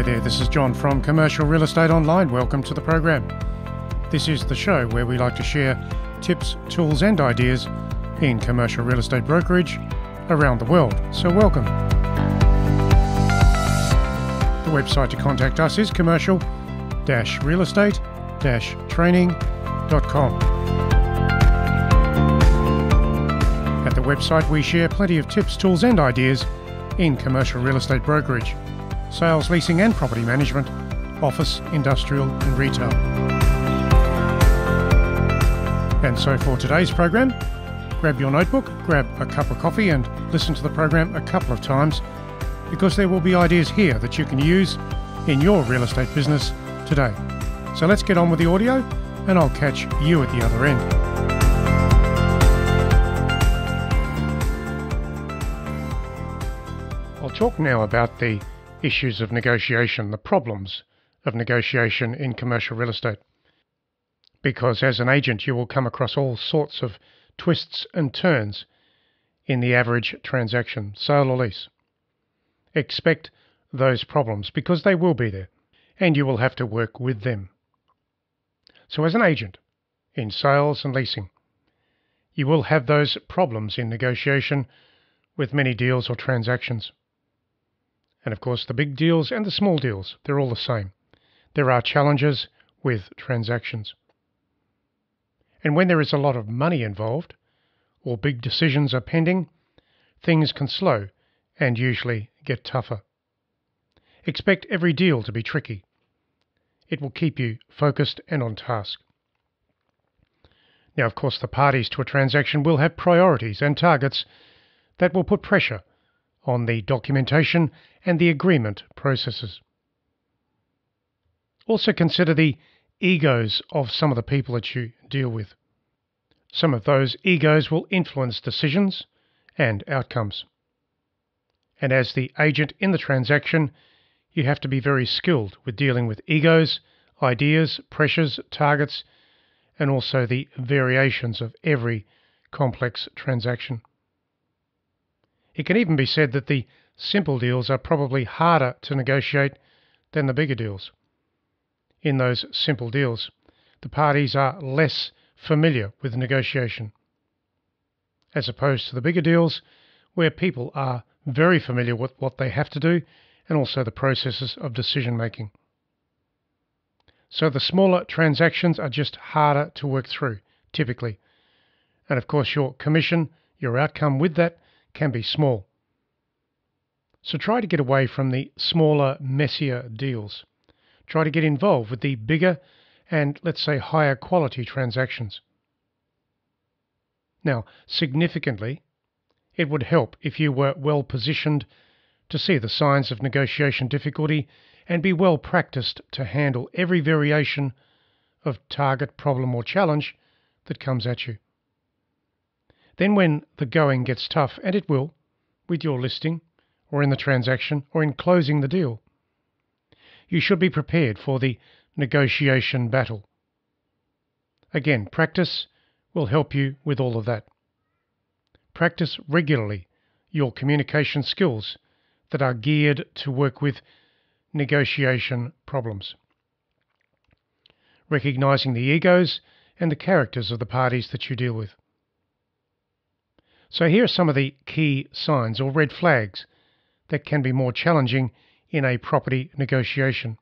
Hi there, this is John from Commercial Real Estate Online. Welcome to the program. This is the show where we like to share tips, tools, and ideas in commercial real estate brokerage around the world. So, welcome. The website to contact us is commercial real estate training.com. At the website, we share plenty of tips, tools, and ideas in commercial real estate brokerage sales, leasing, and property management, office, industrial, and retail. And so for today's program, grab your notebook, grab a cup of coffee, and listen to the program a couple of times because there will be ideas here that you can use in your real estate business today. So let's get on with the audio, and I'll catch you at the other end. I'll talk now about the issues of negotiation, the problems of negotiation in commercial real estate. Because as an agent, you will come across all sorts of twists and turns in the average transaction, sale or lease. Expect those problems because they will be there and you will have to work with them. So, as an agent in sales and leasing, you will have those problems in negotiation with many deals or transactions. And of course, the big deals and the small deals, they're all the same. There are challenges with transactions. And when there is a lot of money involved, or big decisions are pending, things can slow and usually get tougher. Expect every deal to be tricky. It will keep you focused and on task. Now, of course, the parties to a transaction will have priorities and targets that will put pressure on the documentation and the agreement processes. Also consider the egos of some of the people that you deal with. Some of those egos will influence decisions and outcomes. And as the agent in the transaction, you have to be very skilled with dealing with egos, ideas, pressures, targets, and also the variations of every complex transaction. It can even be said that the simple deals are probably harder to negotiate than the bigger deals. In those simple deals, the parties are less familiar with negotiation, as opposed to the bigger deals, where people are very familiar with what they have to do and also the processes of decision making. So the smaller transactions are just harder to work through, typically. And of course, your commission, your outcome with that can be small. So try to get away from the smaller, messier deals. Try to get involved with the bigger and, let's say, higher quality transactions. Now, significantly, it would help if you were well positioned to see the signs of negotiation difficulty and be well practiced to handle every variation of target, problem, or challenge that comes at you. Then, when the going gets tough, and it will, with your listing or in the transaction or in closing the deal, you should be prepared for the negotiation battle. Again, practice will help you with all of that. Practice regularly your communication skills that are geared to work with negotiation problems. Recognizing the egos and the characters of the parties that you deal with. So here are some of the key signs or red flags that can be more challenging in a property negotiation.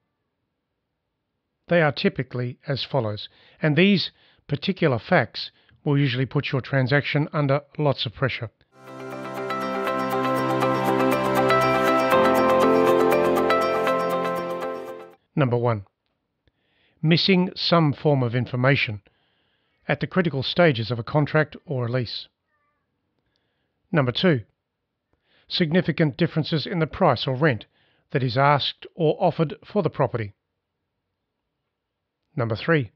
They are typically as follows, and these particular facts will usually put your transaction under lots of pressure. Number one, missing some form of information at the critical stages of a contract or a lease. Number two, significant differences in the price or rent that is asked or offered for the property. Number three,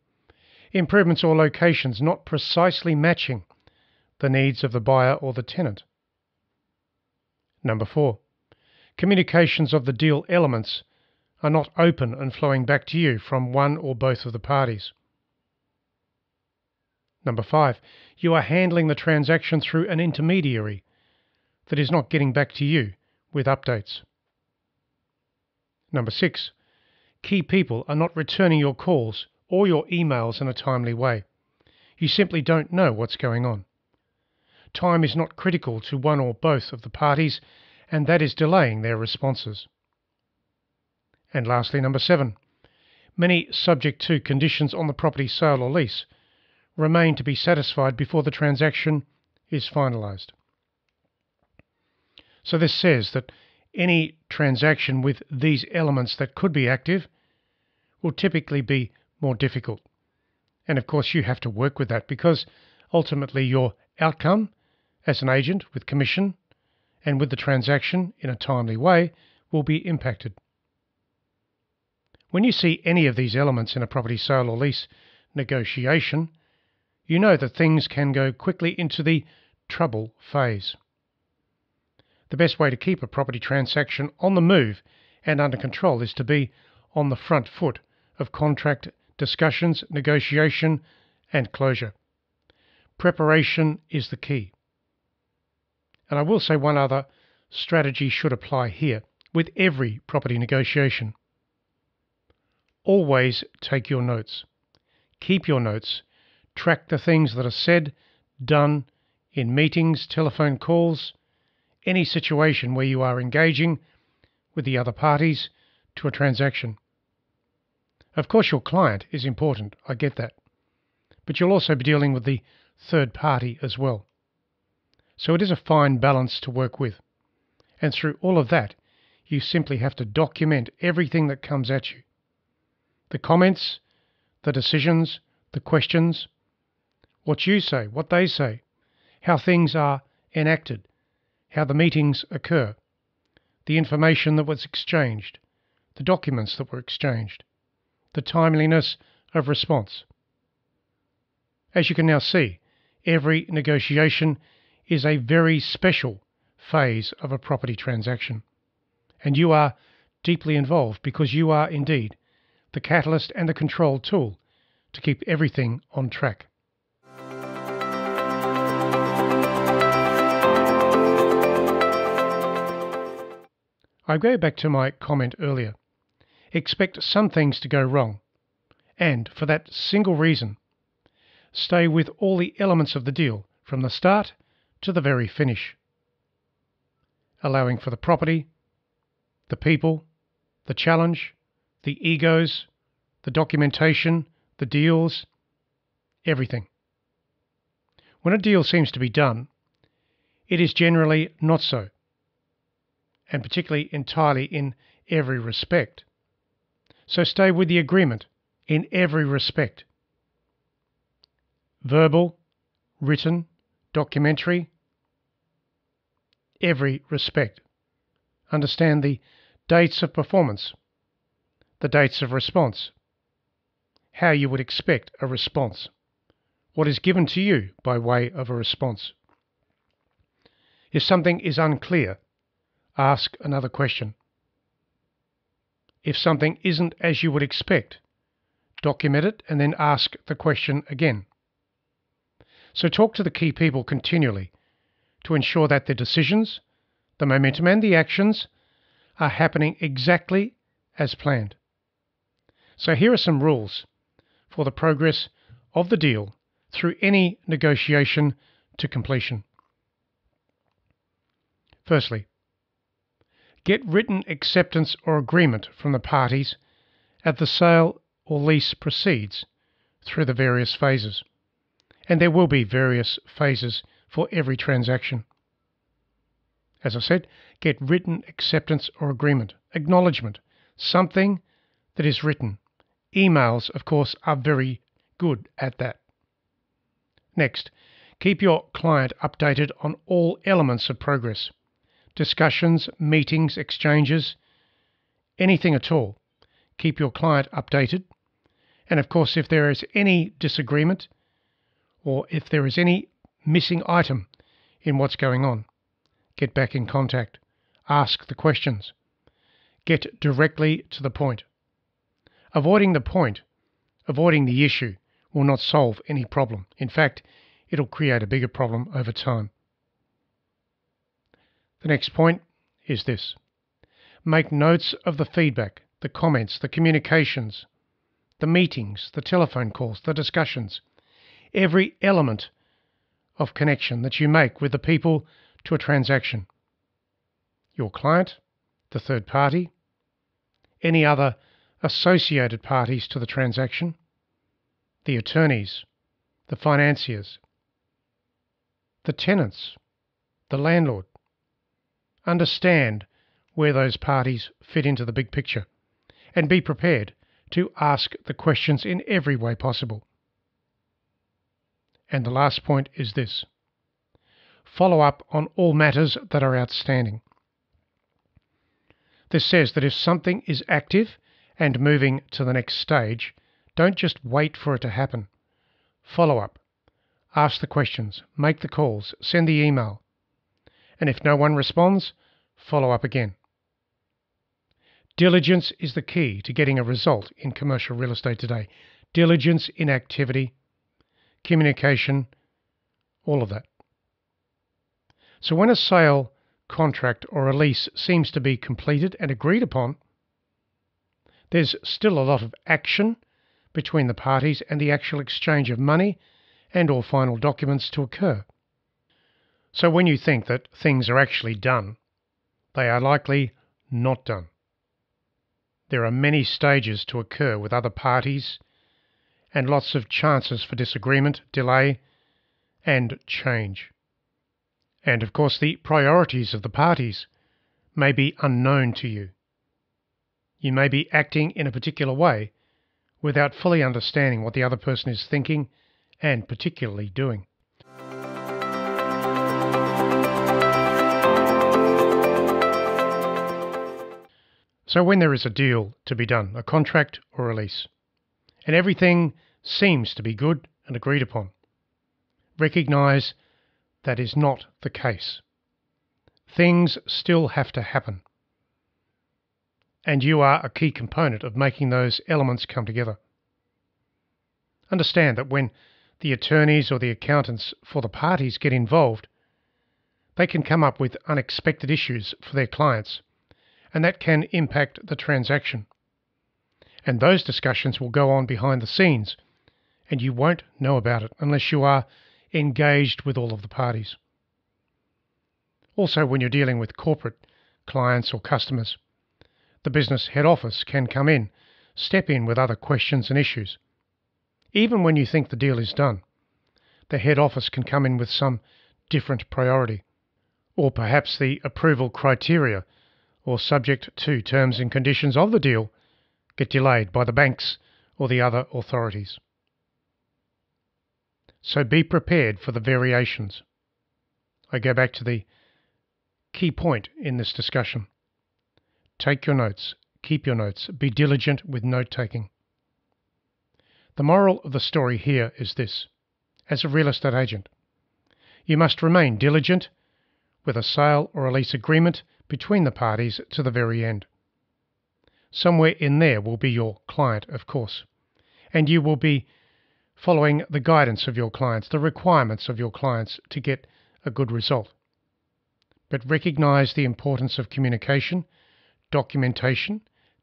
improvements or locations not precisely matching the needs of the buyer or the tenant. Number four, communications of the deal elements are not open and flowing back to you from one or both of the parties. Number five, you are handling the transaction through an intermediary that is not getting back to you with updates. Number six, key people are not returning your calls or your emails in a timely way. You simply don't know what's going on. Time is not critical to one or both of the parties, and that is delaying their responses. And lastly, number seven, many subject to conditions on the property sale or lease remain to be satisfied before the transaction is finalized. So this says that any transaction with these elements that could be active will typically be more difficult. And of course, you have to work with that because ultimately your outcome as an agent with commission and with the transaction in a timely way will be impacted. When you see any of these elements in a property sale or lease negotiation, you know that things can go quickly into the trouble phase. The best way to keep a property transaction on the move and under control is to be on the front foot of contract discussions, negotiation, and closure. Preparation is the key. And I will say one other strategy should apply here with every property negotiation. Always take your notes. Keep your notes track the things that are said, done in meetings, telephone calls, any situation where you are engaging with the other parties to a transaction. Of course, your client is important, I get that, but you'll also be dealing with the third party as well. So it is a fine balance to work with. And through all of that, you simply have to document everything that comes at you the comments, the decisions, the questions, what you say, what they say, how things are enacted, how the meetings occur, the information that was exchanged, the documents that were exchanged, the timeliness of response. As you can now see, every negotiation is a very special phase of a property transaction, and you are deeply involved because you are indeed the catalyst and the control tool to keep everything on track. I go back to my comment earlier. Expect some things to go wrong. And for that single reason, stay with all the elements of the deal from the start to the very finish, allowing for the property, the people, the challenge, the egos, the documentation, the deals, everything. When a deal seems to be done, it is generally not so and particularly entirely in every respect. So stay with the agreement in every respect verbal, written, documentary, every respect. Understand the dates of performance, the dates of response, how you would expect a response, what is given to you by way of a response. If something is unclear, ask another question. If something isn't as you would expect, document it and then ask the question again. So talk to the key people continually to ensure that their decisions, the momentum, and the actions are happening exactly as planned. So here are some rules for the progress of the deal through any negotiation to completion. Firstly, get written acceptance or agreement from the parties as the sale or lease proceeds through the various phases. And there will be various phases for every transaction. As I said, get written acceptance or agreement, acknowledgement, something that is written. Emails, of course, are very good at that. Next, keep your client updated on all elements of progress discussions, meetings, exchanges, anything at all. Keep your client updated. And of course, if there is any disagreement or if there is any missing item in what's going on, get back in contact. Ask the questions. Get directly to the point. Avoiding the point, avoiding the issue, will not solve any problem. In fact, it'll create a bigger problem over time. The next point is this make notes of the feedback, the comments, the communications, the meetings, the telephone calls, the discussions, every element of connection that you make with the people to a transaction. Your client, the third party, any other associated parties to the transaction, the attorneys, the financiers, the tenants, the landlord, understand where those parties fit into the big picture, and be prepared to ask the questions in every way possible. And the last point is this follow up on all matters that are outstanding. This says that if something is active and moving to the next stage, don't just wait for it to happen. Follow up. Ask the questions, make the calls, send the email, and if no one responds, follow up again. Diligence is the key to getting a result in commercial real estate today. Diligence in activity, communication, all of that. So when a sale, contract, or a lease seems to be completed and agreed upon, there's still a lot of action between the parties and the actual exchange of money and or final documents to occur. So when you think that things are actually done, they are likely not done. There are many stages to occur with other parties and lots of chances for disagreement, delay, and change. And of course, the priorities of the parties may be unknown to you. You may be acting in a particular way without fully understanding what the other person is thinking and particularly doing. So when there is a deal to be done, a contract or a lease, and everything seems to be good and agreed upon, recognize that is not the case. Things still have to happen. And you are a key component of making those elements come together. Understand that when the attorneys or the accountants for the parties get involved, they can come up with unexpected issues for their clients and that can impact the transaction. And those discussions will go on behind the scenes, and you won't know about it unless you are engaged with all of the parties. Also, when you're dealing with corporate clients or customers, the business head office can come in, step in with other questions and issues. Even when you think the deal is done, the head office can come in with some different priority, or perhaps the approval criteria or subject to terms and conditions of the deal, get delayed by the banks or the other authorities. So be prepared for the variations. I go back to the key point in this discussion. Take your notes, keep your notes, be diligent with note taking. The moral of the story here is this as a real estate agent, you must remain diligent with a sale or a lease agreement between the parties to the very end. Somewhere in there will be your client, of course, and you will be following the guidance of your clients, the requirements of your clients to get a good result. But recognize the importance of communication, documentation,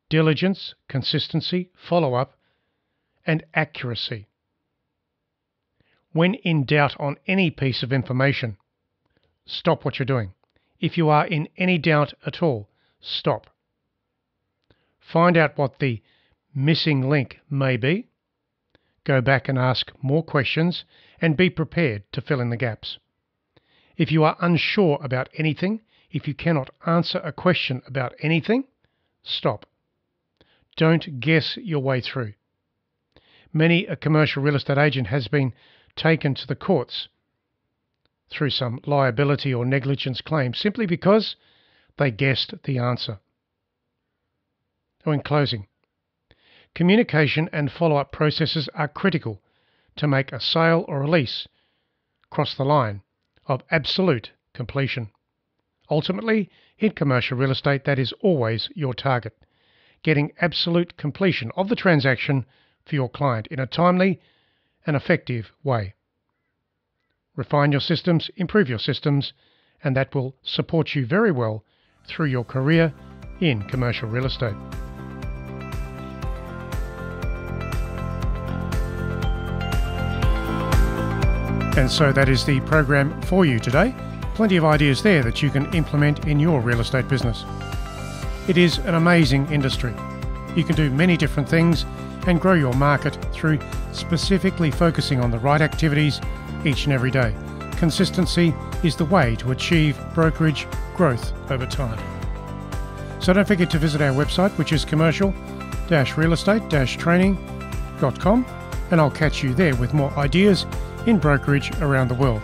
diligence, consistency, follow up, and accuracy. When in doubt on any piece of information, stop what you're doing if you are in any doubt at all, stop. Find out what the missing link may be. Go back and ask more questions and be prepared to fill in the gaps. If you are unsure about anything, if you cannot answer a question about anything, stop. Don't guess your way through. Many a commercial real estate agent has been taken to the courts through some liability or negligence claim simply because they guessed the answer. So, in closing, communication and follow up processes are critical to make a sale or a lease cross the line of absolute completion. Ultimately, in commercial real estate, that is always your target getting absolute completion of the transaction for your client in a timely and effective way refine your systems, improve your systems, and that will support you very well through your career in commercial real estate. And so that is the program for you today. Plenty of ideas there that you can implement in your real estate business. It is an amazing industry. You can do many different things and grow your market through specifically focusing on the right activities each and every day. Consistency is the way to achieve brokerage growth over time. So don't forget to visit our website, which is commercial real estate training.com, and I'll catch you there with more ideas in brokerage around the world.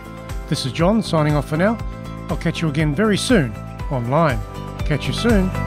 This is John signing off for now. I'll catch you again very soon online. Catch you soon.